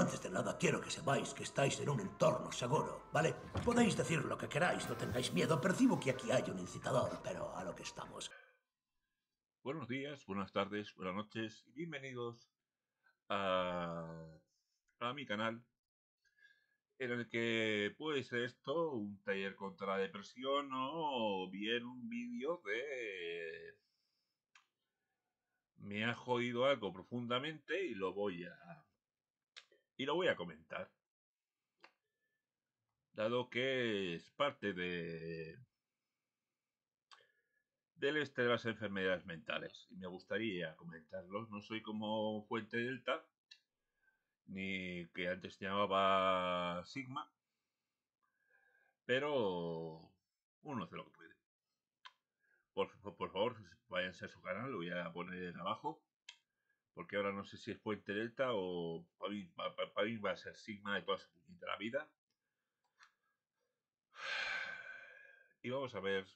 Antes de nada, quiero que sepáis que estáis en un entorno seguro, ¿vale? Podéis decir lo que queráis, no tengáis miedo. Percibo que aquí hay un incitador, pero a lo que estamos. Buenos días, buenas tardes, buenas noches y bienvenidos a, a mi canal en el que puede ser esto un taller contra la depresión o bien un vídeo de me ha jodido algo profundamente y lo voy a y lo voy a comentar. Dado que es parte de del este de las enfermedades mentales y me gustaría comentarlos. No soy como Fuente Delta, ni que antes se llamaba Sigma, pero uno hace lo que puede. Por, por, por favor, váyanse a su canal, lo voy a poner abajo porque ahora no sé si es Puente Delta o para mí, va a ser Sigma de toda la vida. Y vamos a ver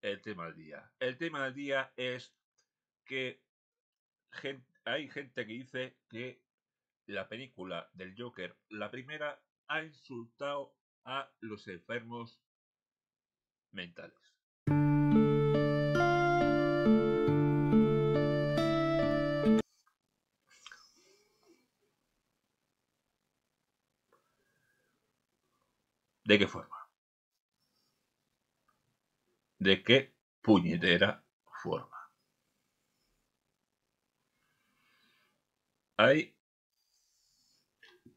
el tema del día. El tema del día es que hay gente que dice que la película del Joker, la primera, ha insultado a los enfermos mentales. ¿De qué forma? ¿De qué puñetera forma? Hay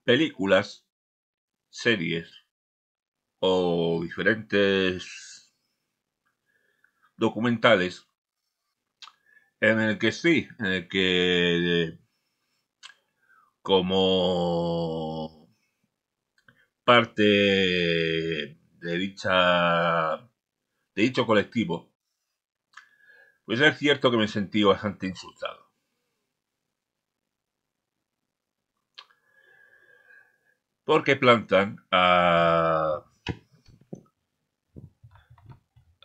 películas, series o diferentes documentales en el que sí, en el que como parte de, dicha, de dicho colectivo, pues es cierto que me sentí bastante insultado. Porque plantan a,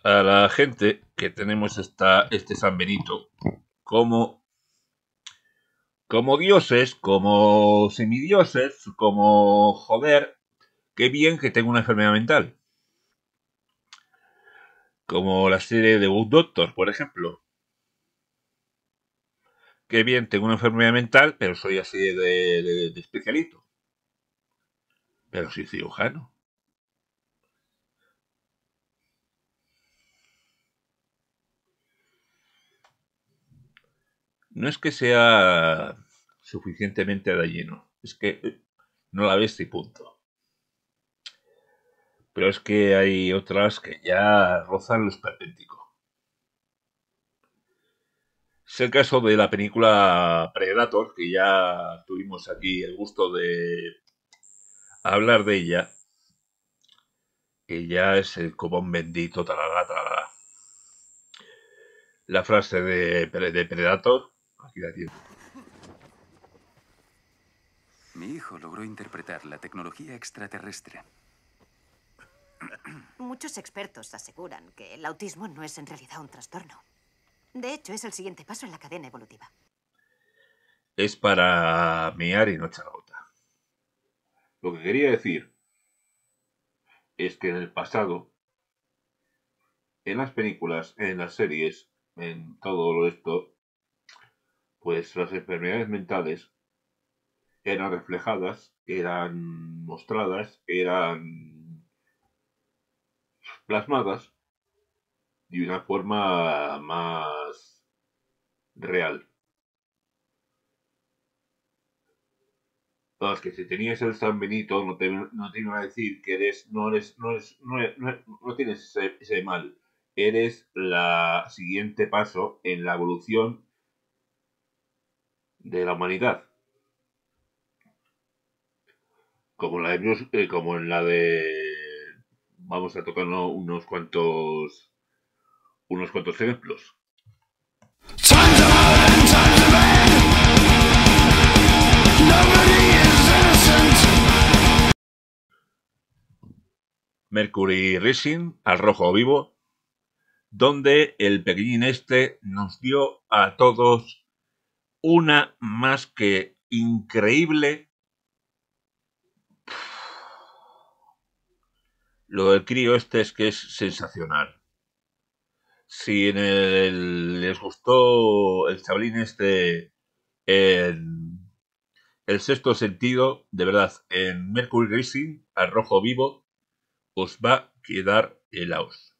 a la gente que tenemos esta, este San Benito como, como dioses, como semidioses, como joder, Qué bien que tengo una enfermedad mental. Como la serie de Book Doctor, por ejemplo. Qué bien, tengo una enfermedad mental, pero soy así de, especialito. Pero soy cirujano. no es que sea suficientemente dañino, es que no la ves y punto pero es que hay otras que ya rozan los esperpéntico. Es el caso de la película Predator, que ya tuvimos aquí el gusto de hablar de ella, que ya es el común bendito, talala La frase de, de Predator, aquí la tiene. Mi hijo logró interpretar la tecnología extraterrestre Muchos expertos aseguran que el autismo no es en realidad un trastorno. De hecho, es el siguiente paso en la cadena evolutiva. Es para miar y no echar Lo que quería decir es que en el pasado, en las películas, en las series, en todo esto, pues las enfermedades mentales eran reflejadas, eran mostradas, eran plasmadas de una forma más real. las ah, que si tenías el San Benito no te, no a decir que eres no eres no eres, no, no, tienes ese, mal. Eres la siguiente paso en la evolución de la humanidad. Como, la eh, como en la de vamos a tocar unos cuantos unos cuantos ejemplos. Mercury Racing al rojo vivo, donde el pequeñín este nos dio a todos una más que increíble Lo del crío este es que es sensacional. Si les gustó el chablín este en el sexto sentido, de verdad, en Mercury Racing, al rojo vivo, os va a quedar el aus.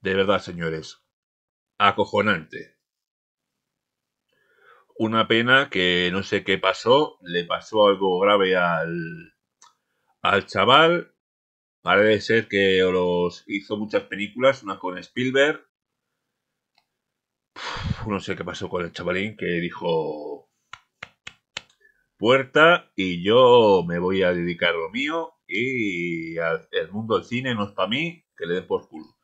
De verdad, señores. Acojonante. Una pena que no sé qué pasó. Le pasó algo grave al, al chaval parece ser que los hizo muchas películas, una con Spielberg. no sé qué pasó con el chavalín que dijo puerta y yo me voy a dedicar lo mío y al, el mundo del cine no es para mí, que le dé por culo.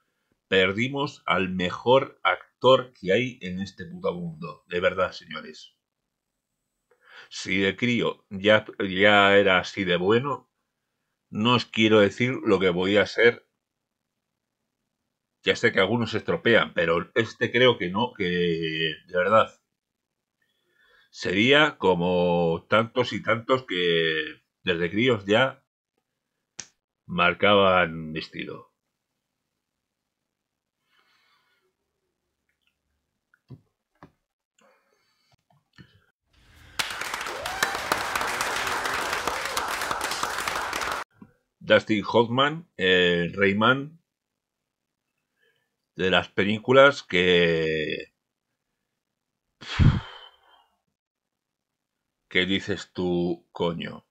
Perdimos al mejor actor que hay en este puto mundo, de verdad, señores. Si de crío ya, ya era así de bueno, no os quiero decir lo que voy a ser. Ya sé que algunos se estropean, pero este creo que no, que de verdad. Sería como tantos y tantos que desde críos ya marcaban mi estilo. Dustin Hoffman, el Rayman de las películas que ¿Qué dices tú, coño.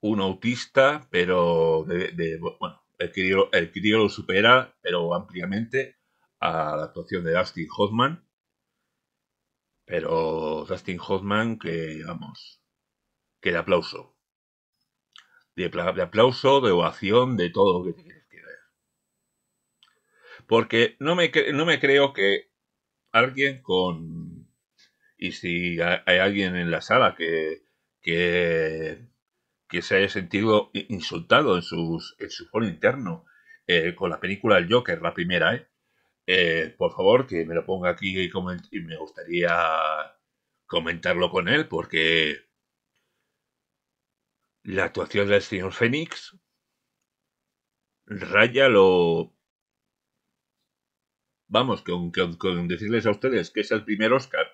Un autista, pero bueno, el crío, lo supera, pero ampliamente a la actuación de Dustin Hoffman. Pero Dustin Hoffman, que vamos, que le aplauso de, aplauso, de ovación, de todo lo que tienes que ver. Porque no me, no me creo que alguien con... Y si hay alguien en la sala que, que, se haya sentido insultado en, sus, en su foro interno eh, con la película El Joker, la primera, ¿eh? ¿eh? por favor, que me lo ponga aquí y me gustaría comentarlo con él porque la actuación del señor Fénix raya lo... Vamos, con, decirles a ustedes que es el primer Oscar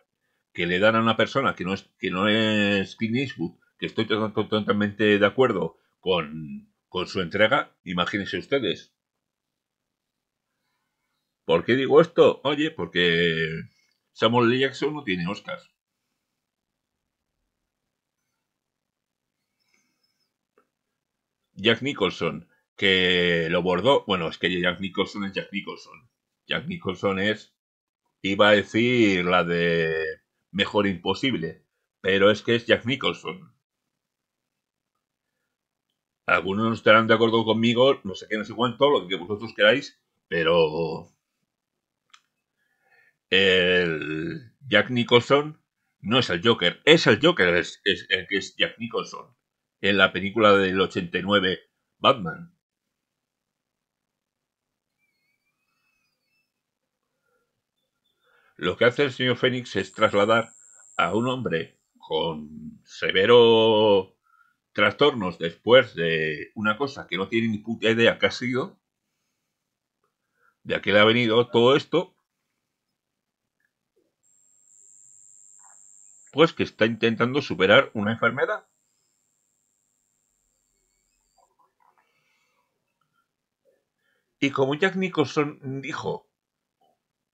que le dan a una persona que no es, que no es Clint que estoy totalmente de acuerdo con, con su entrega, imagínense ustedes. ¿Por qué digo esto? Oye, porque Samuel L. Jackson no tiene Oscars. Jack Nicholson, que lo bordó. Bueno, es que Jack Nicholson es Jack Nicholson. Jack Nicholson es, iba a decir, la de Mejor Imposible, pero es que es Jack Nicholson. Algunos no estarán de acuerdo conmigo, no sé qué, no sé cuánto, lo que vosotros queráis, pero el Jack Nicholson no es el Joker, es el Joker el que es Jack Nicholson en la película del 89 Batman. Lo que hace el señor Fénix es trasladar a un hombre con severo trastornos después de una cosa que no tiene ni puta idea que ha sido, de qué le ha venido todo esto, pues que está intentando superar una enfermedad. Y como Jack Nicholson dijo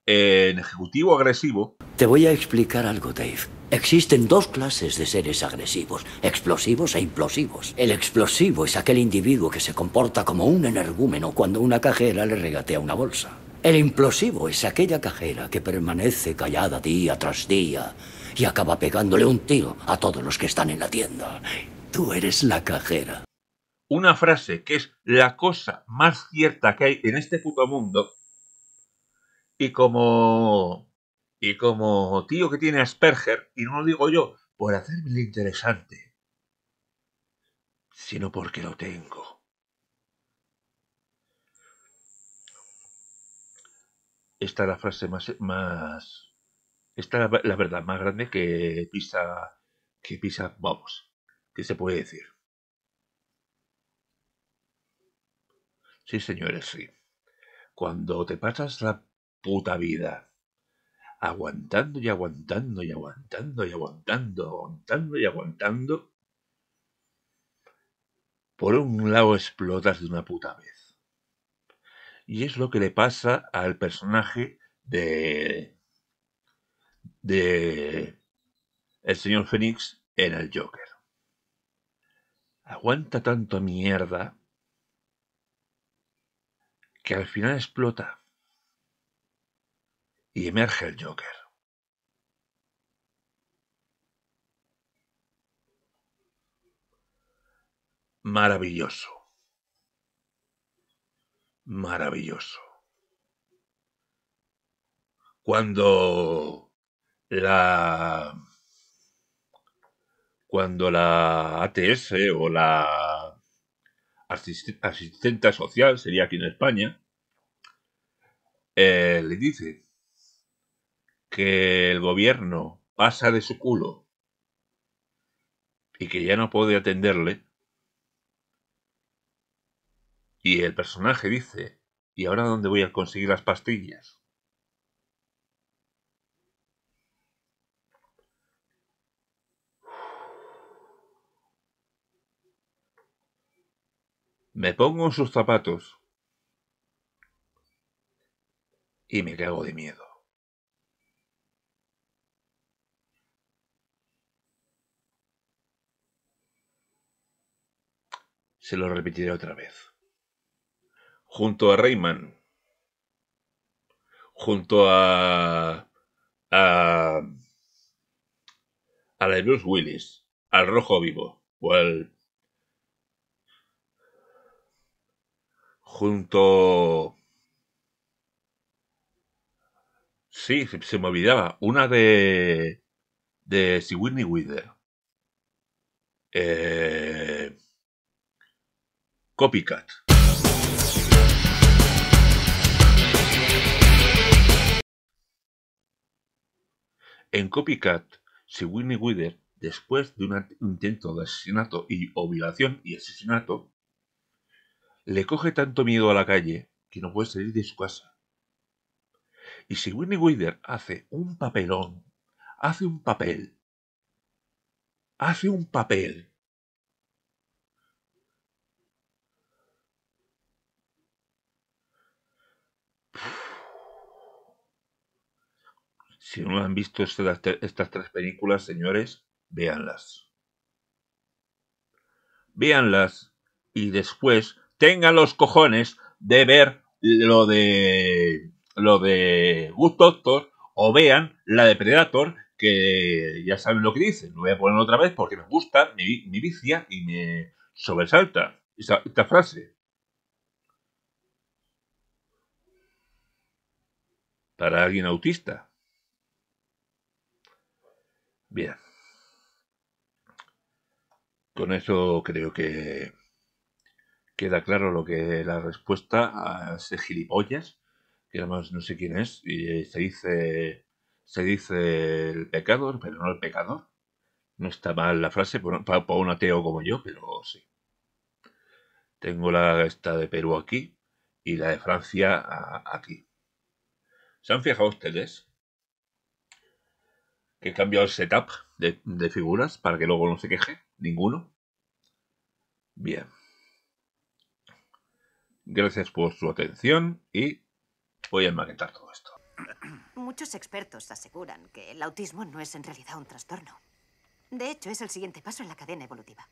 en ejecutivo agresivo... Te voy a explicar algo, Dave. Existen dos clases de seres agresivos, explosivos e implosivos. El explosivo es aquel individuo que se comporta como un energúmeno cuando una cajera le regatea una bolsa. El implosivo es aquella cajera que permanece callada día tras día y acaba pegándole un tiro a todos los que están en la tienda. Tú eres la cajera una frase que es la cosa más cierta que hay en este puto mundo, y como, y como tío que tiene Asperger, y no lo digo yo por hacerme interesante, sino porque lo tengo. Esta es la frase más, esta es la, la verdad más grande que pisa, que pisa, vamos, que se puede decir. Sí, señores, sí. Cuando te pasas la puta vida aguantando y aguantando y aguantando y aguantando, aguantando y aguantando, por un lado explotas de una puta vez. Y es lo que le pasa al personaje de de el señor Fénix en el Joker. Aguanta tanto mierda que al final explota y emerge el Joker. Maravilloso. Maravilloso. Cuando la cuando la ATS o la asistente social, sería aquí en España, eh, le dice que el gobierno pasa de su culo y que ya no puede atenderle. Y el personaje dice, ¿y ahora dónde voy a conseguir las pastillas? Me pongo sus zapatos. Y me cago de miedo. Se lo repetiré otra vez. Junto a Rayman. Junto a... a... a la Bruce Willis. Al rojo vivo. O al junto... Sí, se, me olvidaba. Una de... de Sigourney Wither. Eh, Copycat. En Copycat, Sigourney Wither, después de un intento de asesinato y obligación y asesinato, le coge tanto miedo a la calle que no puede salir de su casa. Y si Winnie Wither hace un papelón, hace un papel, hace un papel. Si no han visto estas, estas tres películas, señores, véanlas. Véanlas y después tengan los cojones de ver lo de lo de Good Doctor o vean la de Predator que ya saben lo que dicen. Lo voy a poner otra vez porque me gusta, me, vicia y me sobresalta esta frase. Para alguien autista. Bien. Con eso creo que queda claro lo que la respuesta a ese gilipollas, que además no sé quién es, y eh, se dice, se dice el pecador, pero no el pecador. No está mal la frase para, un ateo como yo, pero sí. Tengo la esta de Perú aquí y la de Francia aquí. ¿Se han fijado ustedes que he cambiado el setup de, de figuras para que luego no se queje ninguno? Bien. Gracias por su atención y voy a enmaquetar todo esto. Muchos expertos aseguran que el autismo no es en realidad un trastorno. De hecho, es el siguiente paso en la cadena evolutiva.